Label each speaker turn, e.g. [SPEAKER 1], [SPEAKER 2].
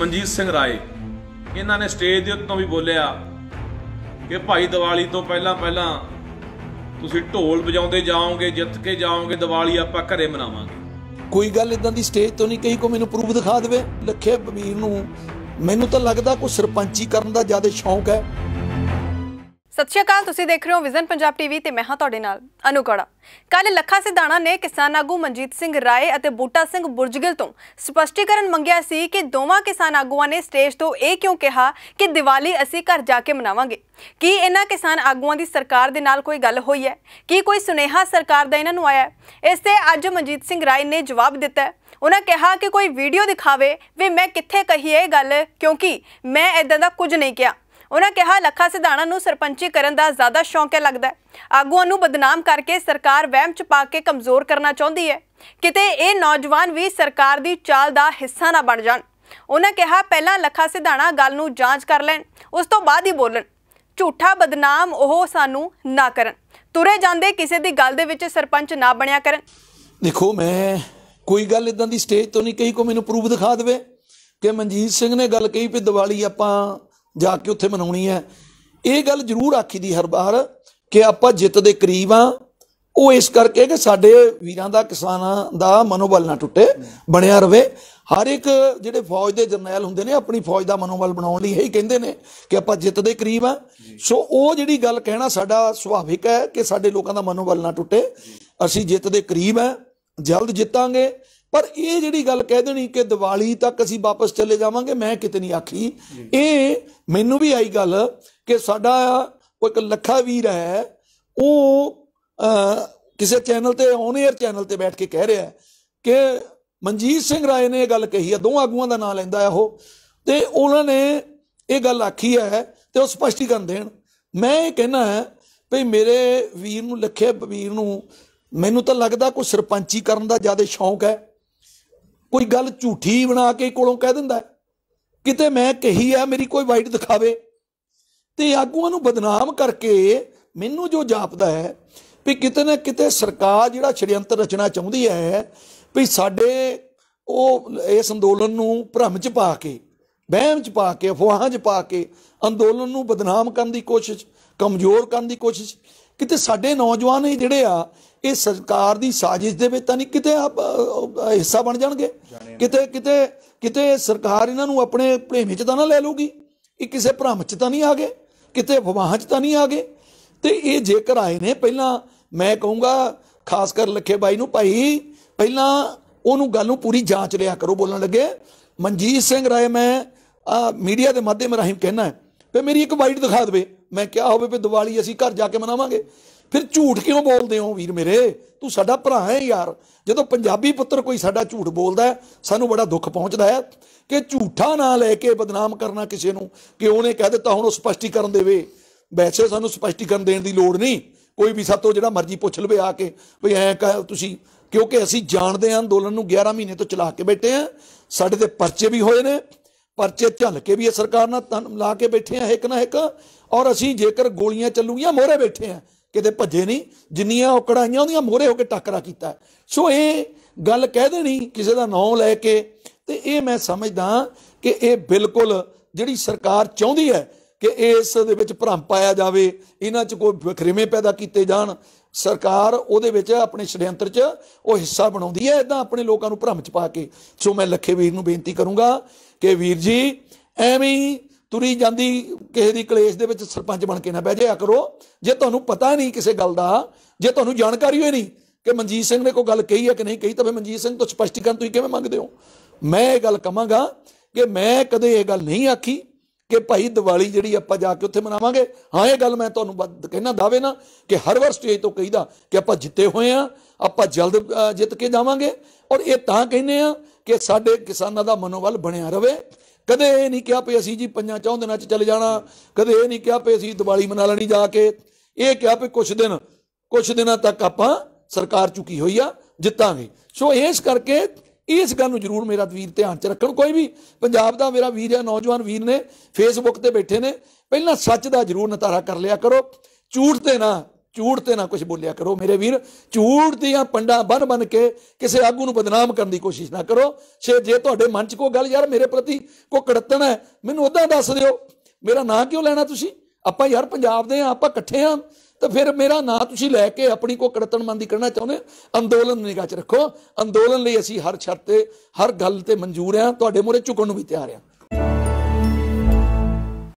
[SPEAKER 1] ਮਨਜੀਤ ਸਿੰਘ ਰਾਏ ਇਹਨਾਂ ਨੇ ਸਟੇਜ ਦੇ ਉੱਤੋਂ ਵੀ ਬੋਲਿਆ ਕਿ ਭਾਈ ਦੀਵਾਲੀ ਤੋਂ ਪਹਿਲਾਂ ਪਹਿਲਾਂ ਤੁਸੀਂ ਢੋਲ ਵਜਾਉਂਦੇ ਜਾਓਗੇ ਜਿੱਤ ਕੇ ਜਾਓਗੇ ਦੀਵਾਲੀ ਆਪਾਂ ਘਰੇ ਮਨਾਵਾਂਗੇ ਕੋਈ ਗੱਲ ਇਦਾਂ ਦੀ ਸਟੇਜ ਤੋਂ ਨਹੀਂ ਕਹੀ ਕੋ ਮੈਨੂੰ ਪ੍ਰੂਫ ਦਿਖਾ ਦੇਵੇ ਲਖੇ ਬਬੀਰ ਨੂੰ ਮੈਨੂੰ ਤਾਂ ਲੱਗਦਾ ਕੋ ਸਰਪੰਚੀ ਕਰਨ ਦਾ ਜ਼ਿਆਦਾ ਸ਼ੌਂਕ ਹੈ
[SPEAKER 2] ਸਤਿ ਸ਼੍ਰੀ ਅਕਾਲ ਤੁਸੀਂ ਦੇਖ ਰਹੇ ਹੋ ਵਿਜ਼ਨ ਪੰਜਾਬ ਟੀਵੀ ਤੇ ਮੈਂ ਹਾਂ ਤੁਹਾਡੇ ਨਾਲ ਅਨੁਕੜਾ ਕੱਲ ਲੱਖਾ ਸਿਧਾਣਾ ਨੇ ਕਿਸਾਨ ਆਗੂ ਮਨਜੀਤ ਸਿੰਘ ਰਾਏ ਅਤੇ ਬੂਟਾ ਸਿੰਘ ਬੁਰਜਗਿਲ ਤੋਂ ਸਪਸ਼ਟੀਕਰਨ ਮੰਗਿਆ ਸੀ ਕਿ ਦੋਵਾਂ ਕਿਸਾਨ ਆਗੂਆਂ ਨੇ ਸਟੇਜ ਤੋਂ ਇਹ ਕਿਉਂ ਕਿਹਾ ਕਿ ਦੀਵਾਲੀ ਅਸੀਂ ਘਰ ਜਾ ਕੇ ਮਨਾਵਾਂਗੇ ਕੀ ਇਹਨਾਂ ਕਿਸਾਨ ਆਗੂਆਂ ਦੀ ਸਰਕਾਰ ਦੇ ਨਾਲ ਕੋਈ ਗੱਲ ਹੋਈ ਹੈ ਕੀ ਕੋਈ ਸੁਨੇਹਾ ਸਰਕਾਰ ਦਾ ਇਹਨਾਂ ਨੂੰ ਆਇਆ ਇਸ ਤੇ ਅੱਜ ਮਨਜੀਤ ਸਿੰਘ ਰਾਏ ਨੇ ਜਵਾਬ ਦਿੱਤਾ ਉਹਨਾਂ ਕਿਹਾ ਕਿ ਕੋਈ ਵੀਡੀਓ ਦਿਖਾਵੇ ਵੀ ਮੈਂ ਕਿੱਥੇ ਕਹੀ ਇਹ ਗੱਲ ਕਿਉਂਕਿ ਮੈਂ ਇਦਾਂ ਦਾ ਕੁਝ ਨਹੀਂ ਕਿਹਾ ਉਹਨਾਂ ਕਿਹਾ ਲੱਖਾ ਸਿਧਾਣਾ ਨੂੰ ਸਰਪੰਚੀ ਕਰਨ ਦਾ ਜ਼ਿਆਦਾ ਸ਼ੌਂਕ ਹੈ ਲੱਗਦਾ ਆਗੂਆਂ ਨੂੰ ਬਦਨਾਮ ਕਰਕੇ ਸਰਕਾਰ ਵਹਿਮ ਚ ਪਾ ਕੇ ਕਮਜ਼ੋਰ ਕਰਨਾ ਚਾਹੁੰਦੀ ਹੈ ਕਿਤੇ ਇਹ ਨੌਜਵਾਨ ਵੀ ਸਰਕਾਰ ਦੀ ਚਾਲ ਦਾ ਹਿੱਸਾ ਨਾ ਬਣ ਜਾਣ ਉਹਨਾਂ ਕਿਹਾ ਪਹਿਲਾਂ ਲੱਖਾ ਸਿਧਾਣਾ ਗੱਲ ਨੂੰ ਜਾਂਚ ਕਰ ਲੈਣ ਉਸ ਤੋਂ ਬਾਅਦ ਹੀ ਬੋਲਣ ਝੂਠਾ ਬਦਨਾਮ ਉਹ ਸਾਨੂੰ ਨਾ ਕਰਨ ਤੁਰੇ ਜਾਂਦੇ ਕਿਸੇ ਦੀ ਗੱਲ ਦੇ ਵਿੱਚ ਸਰਪੰਚ ਨਾ ਬਣਿਆ ਕਰਨ
[SPEAKER 1] ਦੇਖੋ ਮੈਂ ਕੋਈ ਗੱਲ ਇਦਾਂ ਦੀ ਸਟੇਜ ਤੋਂ ਨਹੀਂ ਕਹੀ ਕੋ ਮੈਨੂੰ ਪ੍ਰੂਫ ਦਿਖਾ ਦੇਵੇ ਕਿ ਮਨਜੀਤ ਸਿੰਘ ਨੇ ਗੱਲ ਕਹੀ ਵੀ ਦੀਵਾਲੀ ਆਪਾਂ ਜਾ ਕੇ ਉੱਥੇ ਮਨਾਉਣੀ ਹੈ ਇਹ ਗੱਲ ਜ਼ਰੂਰ ਆਖੀ ਦੀ ਹਰ ਬਾਰ ਕਿ ਆਪਾਂ ਜਿੱਤ ਦੇ ਕਰੀਬ ਆ ਉਹ ਇਸ ਕਰਕੇ ਕਿ ਸਾਡੇ ਵੀਰਾਂ ਦਾ ਕਿਸਾਨਾਂ ਦਾ ਮਨੋਬਲ ਨਾ ਟੁੱਟੇ ਬਣਿਆ ਰਵੇ ਹਰ ਇੱਕ ਜਿਹੜੇ ਫੌਜ ਦੇ ਜਰਨੈਲ ਹੁੰਦੇ ਨੇ ਆਪਣੀ ਫੌਜ ਦਾ ਮਨੋਬਲ ਬਣਾਉਣ ਲਈ ਇਹੀ ਕਹਿੰਦੇ ਨੇ ਕਿ ਆਪਾਂ ਜਿੱਤ ਦੇ ਕਰੀਬ ਆ ਸੋ ਉਹ ਜਿਹੜੀ ਗੱਲ ਕਹਿਣਾ ਸਾਡਾ ਸੁਭਾਵਿਕ ਹੈ ਕਿ ਸਾਡੇ ਲੋਕਾਂ ਦਾ ਮਨੋਬਲ ਨਾ ਟੁੱਟੇ ਅਸੀਂ ਜਿੱਤ ਦੇ ਕਰੀਬ ਆ ਜਲਦ ਜਿੱਤਾਂਗੇ ਪਰ ਇਹ ਜਿਹੜੀ ਗੱਲ ਕਹਿ ਦੇਣੀ ਕਿ ਦੀਵਾਲੀ ਤੱਕ ਅਸੀਂ ਵਾਪਸ ਚਲੇ ਜਾਵਾਂਗੇ ਮੈਂ ਕਿਤੇ ਨਹੀਂ ਆਖੀ ਇਹ ਮੈਨੂੰ ਵੀ ਆਈ ਗੱਲ ਕਿ ਸਾਡਾ ਕੋਈ ਇੱਕ ਲੱਖਾ ਵੀਰ ਹੈ ਉਹ ਕਿਸੇ ਚੈਨਲ ਤੇ ਔਨ 에ਅਰ ਚੈਨਲ ਤੇ ਬੈਠ ਕੇ ਕਹਿ ਰਿਹਾ ਕਿ ਮਨਜੀਤ ਸਿੰਘ ਰਾਏ ਨੇ ਇਹ ਗੱਲ ਕਹੀ ਹੈ ਦੋ ਆਗੂਆਂ ਦਾ ਨਾਮ ਲੈਂਦਾ ਹੈ ਉਹ ਤੇ ਉਹਨਾਂ ਨੇ ਇਹ ਗੱਲ ਆਖੀ ਹੈ ਤੇ ਉਹ ਸਪਸ਼ਟੀਕਰਨ ਦੇਣ ਮੈਂ ਇਹ ਕਹਿਣਾ ਹੈ ਭਈ ਮੇਰੇ ਵੀਰ ਨੂੰ ਲੱਖੇ ਵੀਰ ਨੂੰ ਮੈਨੂੰ ਤਾਂ ਲੱਗਦਾ ਕੋਈ ਸਰਪੰਚੀ ਕਰਨ ਦਾ ਜ਼ਿਆਦਾ ਸ਼ੌਂਕ ਹੈ ਕੋਈ ਗੱਲ ਝੂਠੀ ਬਣਾ ਕੇ ਕੋਲੋਂ ਕਹਿ ਦਿੰਦਾ ਕਿਤੇ ਮੈਂ ਕਹੀ ਆ ਮੇਰੀ ਕੋਈ ਵਾਈਟ ਦਿਖਾਵੇ ਤੇ ਆਗੂਆਂ ਨੂੰ ਬਦਨਾਮ ਕਰਕੇ ਮੈਨੂੰ ਜੋ ਜਾਪਦਾ ਹੈ ਵੀ ਕਿਤੇ ਨਾ ਕਿਤੇ ਸਰਕਾਰ ਜਿਹੜਾ ਛੜਿਅੰਤਰ ਰਚਣਾ ਚਾਹੁੰਦੀ ਹੈ ਵੀ ਸਾਡੇ ਉਹ ਇਸ ਅੰਦੋਲਨ ਨੂੰ ਭ੍ਰਮ ਚ ਪਾ ਕੇ ਵਹਿਮ ਚ ਪਾ ਕੇ ਅਫਵਾਹਾਂ ਚ ਪਾ ਕੇ ਅੰਦੋਲਨ ਨੂੰ ਬਦਨਾਮ ਕਰਨ ਦੀ ਕੋਸ਼ਿਸ਼ ਕਮਜ਼ੋਰ ਕਰਨ ਦੀ ਕੋਸ਼ਿਸ਼ ਕਿਤੇ ਸਾਡੇ ਨੌਜਵਾਨ ਹੀ ਜਿਹੜੇ ਆ ਇਹ ਸਰਕਾਰ ਦੀ ਸਾਜ਼ਿਸ਼ ਦੇ ਵਿੱਚ ਤਾਂ ਨਹੀਂ ਕਿਤੇ ਹਿੱਸਾ ਬਣ ਜਾਣਗੇ ਕਿਤੇ ਕਿਤੇ ਕਿਤੇ ਸਰਕਾਰ ਇਹਨਾਂ ਨੂੰ ਆਪਣੇ ਭੇਮੇ 'ਚ ਤਾਂ ਨਾ ਲੈ ਲੂਗੀ ਇਹ ਕਿਸੇ ਭ੍ਰਮ 'ਚ ਤਾਂ ਨਹੀਂ ਆ ਗਏ ਕਿਤੇ ਅਫਵਾਹਾਂ 'ਚ ਤਾਂ ਨਹੀਂ ਆ ਗਏ ਤੇ ਇਹ ਜੇਕਰ ਆਏ ਨੇ ਪਹਿਲਾਂ ਮੈਂ ਕਹੂੰਗਾ ਖਾਸ ਕਰ ਲਖੇ ਬਾਈ ਨੂੰ ਭਾਈ ਪਹਿਲਾਂ ਉਹਨੂੰ ਗੱਲ ਨੂੰ ਪੂਰੀ ਜਾਂਚ ਲਿਆ ਕਰੋ ਬੋਲਣ ਲੱਗੇ ਮਨਜੀਤ ਸਿੰਘ ਰਾਏ ਮੈਂ ਮੀਡੀਆ ਦੇ ਮਾਧਿਅਮ ਰਾਹੀਂ ਕਹਿਣਾ ਹੈ ਤੇ ਮੇਰੀ ਇੱਕ ਵਾਈਟ ਦਿਖਾ ਦੇਵੇ ਮੈਂ ਕਿਹਾ ਹੋਵੇ ਵੀ ਦੀਵਾਲੀ ਅਸੀਂ ਘਰ ਜਾ ਕੇ ਮਨਾਵਾਂਗੇ ਫਿਰ ਝੂਠ ਕਿਉਂ ਬੋਲਦੇ ਹੋ ਵੀਰ ਮੇਰੇ ਤੂੰ ਸਾਡਾ ਭਰਾ ਹੈ ਯਾਰ ਜਦੋਂ ਪੰਜਾਬੀ ਪੁੱਤਰ ਕੋਈ ਸਾਡਾ ਝੂਠ ਬੋਲਦਾ ਹੈ ਸਾਨੂੰ ਬੜਾ ਦੁੱਖ ਪਹੁੰਚਦਾ ਹੈ ਕਿ ਝੂਠਾ ਨਾ ਲੈ ਕੇ ਬਦਨਾਮ ਕਰਨਾ ਕਿਸੇ ਨੂੰ ਕਿ ਉਹਨੇ ਕਹਿ ਦਿੱਤਾ ਹੁਣ ਉਹ ਸਪਸ਼ਟੀਕਰਨ ਦੇਵੇ ਵੈਸੇ ਸਾਨੂੰ ਸਪਸ਼ਟੀਕਰਨ ਦੇਣ ਦੀ ਲੋੜ ਨਹੀਂ ਕੋਈ ਵੀ ਸਾਤੋਂ ਜਿਹੜਾ ਮਰਜ਼ੀ ਪੁੱਛ ਲਵੇ ਆ ਕੇ ਵੀ ਐ ਤੁਸੀਂ ਕਿਉਂਕਿ ਅਸੀਂ ਜਾਣਦੇ ਹਾਂ ਅੰਦੋਲਨ ਨੂੰ 11 ਮਹੀਨੇ ਤੋਂ ਚਲਾ ਕੇ ਬੈਠੇ ਆ ਸਾਡੇ ਤੇ ਪਰਚੇ ਵੀ ਹੋਏ ਨੇ ਪਰਚੇ ਝੱਲ ਕੇ ਵੀ ਇਹ ਸਰਕਾਰ ਨਾਲ ਤਨ ਲਾ ਕੇ ਬੈਠੇ ਆ ਇੱਕ ਨਾ ਇੱਕ ਔਰ ਅਸੀਂ ਜੇਕਰ ਗੋਲੀਆਂ ਚੱਲੂਗੀਆਂ ਮੋਰੇ ਬੈਠੇ ਆ ਕਿਤੇ ਭੱਜੇ ਨਹੀਂ ਜਿੰਨੀਆਂ ਔਕੜਾਈਆਂ ਉਹਦੀਆਂ ਮੋਰੇ ਹੋ ਕੇ ਟੱਕਰਾ ਕੀਤਾ ਸੋ ਇਹ ਗੱਲ ਕਹਿ ਦੇਣੀ ਕਿਸੇ ਦਾ ਨਾਮ ਲੈ ਕੇ ਤੇ ਇਹ ਮੈਂ ਸਮਝਦਾ ਕਿ ਇਹ ਬਿਲਕੁਲ ਜਿਹੜੀ ਸਰਕਾਰ ਚਾਹੁੰਦੀ ਹੈ ਕਿ ਇਸ ਦੇ ਵਿੱਚ ਭਰਮ ਪਾਇਆ ਜਾਵੇ ਇਹਨਾਂ 'ਚ ਕੋਈ ਵਖਰੇਵੇਂ ਪੈਦਾ ਕੀਤੇ ਜਾਣ ਸਰਕਾਰ ਉਹਦੇ ਵਿੱਚ ਆਪਣੇ ਸ਼੍ਰੇਯੰਤਰ 'ਚ ਉਹ ਹਿੱਸਾ ਬਣਾਉਂਦੀ ਹੈ ਇਦਾਂ ਆਪਣੇ ਲੋਕਾਂ ਨੂੰ ਭਰਮ 'ਚ ਪਾ ਕੇ ਸੋ ਮੈਂ ਲੱਖੇ ਵੀਰ ਨੂੰ ਬੇਨਤੀ ਕਰੂੰਗਾ ਕਿ ਵੀਰ ਜੀ ਐਵੇਂ ਤੁਰੀ ਜਾਂਦੀ ਕਿਸੇ ਦੀ ਕਲੇਸ਼ ਦੇ ਵਿੱਚ ਸਰਪੰਚ ਬਣ ਕੇ ਨਾ ਬਹਿ ਜਾਇਆ ਕਰੋ ਜੇ ਤੁਹਾਨੂੰ ਪਤਾ ਨਹੀਂ ਕਿਸੇ ਗੱਲ ਦਾ ਜੇ ਤੁਹਾਨੂੰ ਜਾਣਕਾਰੀ ਹੋਈ ਨਹੀਂ ਕਿ ਮਨਜੀਤ ਸਿੰਘ ਨੇ ਕੋਈ ਗੱਲ ਕਹੀ ਹੈ ਕਿ ਨਹੀਂ ਕਹੀ ਤਾਂ ਫਿਰ ਮਨਜੀਤ ਸਿੰਘ ਤੋਂ ਸਪਸ਼ਟੀਕਰਨ ਤੁਸੀਂ ਕਿਵੇਂ ਮੰਗਦੇ ਹੋ ਮੈਂ ਇਹ ਗੱਲ ਕਹਾਂਗਾ ਕਿ ਮੈਂ ਕਦੇ ਇਹ ਗੱਲ ਨਹੀਂ ਆਖੀ ਕਿ ਭਾਈ ਦੀਵਾਲੀ ਜਿਹੜੀ ਆਪਾਂ ਜਾ ਕੇ ਉੱਥੇ ਮਨਾਵਾਂਗੇ ਹਾਂ ਇਹ ਗੱਲ ਮੈਂ ਤੁਹਾਨੂੰ ਕਹਿਣਾ ਦਾਵੇ ਨਾ ਕਿ ਹਰ ਵਾਰ ਸਟੇਜ ਤੋਂ ਕਹੀਦਾ ਕਿ ਆਪਾਂ ਜਿੱਤੇ ਹੋਏ ਆ ਆਪਾਂ ਜਲਦ ਜਿੱਤ ਕੇ ਜਾਵਾਂਗੇ ਔਰ ਇਹ ਤਾਂ ਕਹਿੰਦੇ ਆ ਕਿ ਸਾਡੇ ਕਿਸਾਨਾਂ ਦਾ ਮਨੋਬਲ ਬਣਿਆ ਰਵੇ ਕਦੇ ਇਹ ਨਹੀਂ ਕਿਹਾ ਪਈ ਅਸੀਂ ਜੀ ਪੰਜਾਂ ਚੌਂ ਦਿਨਾਂ 'ਚ ਚਲੇ ਜਾਣਾ ਕਦੇ ਇਹ ਨਹੀਂ ਕਿਹਾ ਪਈ ਅਸੀਂ ਦੀਵਾਲੀ ਮਨਾ ਲੈਣੀ ਜਾ ਕੇ ਇਹ ਕਿਹਾ ਪਈ ਕੁਝ ਦਿਨ ਕੁਝ ਦਿਨਾਂ ਤੱਕ ਆਪਾਂ ਸਰਕਾਰ ਚੁਕੀ ਹੋਈ ਆ ਜਿੱਤਾਂਗੇ ਸੋ ਇਸ ਕਰਕੇ ਇਸ ਗੱਲ ਨੂੰ ਜ਼ਰੂਰ ਮੇਰਾ ਵੀਰ ਧਿਆਨ 'ਚ ਰੱਖਣ ਕੋਈ ਵੀ ਪੰਜਾਬ ਦਾ ਮੇਰਾ ਵੀਰ ਹੈ ਨੌਜਵਾਨ ਵੀਰ ਨੇ ਫੇਸਬੁੱਕ ਤੇ ਬੈਠੇ ਨੇ ਪਹਿਲਾਂ ਸੱਚ ਦਾ ਜ਼ਰੂਰ ਨਤਾਰਾ ਕਰ ਲਿਆ ਕਰੋ ਝੂਠ ਤੇ ਨਾ ਝੂਠ ਤੇ ਨਾ ਕੁਝ ਬੋਲਿਆ ਕਰੋ ਮੇਰੇ ਵੀਰ ਝੂਠ ਦੀਆਂ ਪੰਡਾਂ ਬਨ ਬਨ ਕੇ ਕਿਸੇ ਆਗੂ ਨੂੰ ਬਦਨਾਮ ਕਰਨ ਦੀ ਕੋਸ਼ਿਸ਼ ਨਾ ਕਰੋ ਛੇ ਜੇ ਤੁਹਾਡੇ ਮਨ 'ਚ ਕੋਈ ਗੱਲ ਯਾਰ ਮੇਰੇ ਪ੍ਰਤੀ ਕੋ ਕੜਤਣ ਹੈ ਮੈਨੂੰ ਉਦਾਂ ਦੱਸ ਦਿਓ ਮੇਰਾ ਨਾਂ ਕਿਉਂ ਲੈਣਾ ਤੁਸੀਂ ਆਪਾਂ ਯਾਰ ਪੰਜਾਬ ਦੇ ਆ ਆਪਾਂ ਇਕੱਠੇ ਆ ਤਾਂ ਫਿਰ ਮੇਰਾ ਨਾਂ ਤੁਸੀਂ ਲੈ ਕੇ ਆਪਣੀ ਕੋ ਮੰਦੀ ਕਰਨਾ ਚਾਹੁੰਦੇ ਅੰਦੋਲਨ ਨੂੰ ਨਿਗਾਹ 'ਚ ਰੱਖੋ ਅੰਦੋਲਨ ਲਈ ਅਸੀਂ ਹਰ ਸ਼ਰਤ ਤੇ ਹਰ ਗੱਲ ਤੇ ਮਨਜ਼ੂਰ ਆ ਤੁਹਾਡੇ ਮੂਰੇ ਝੁਕਣ ਨੂੰ ਵੀ ਤਿਆਰ ਆ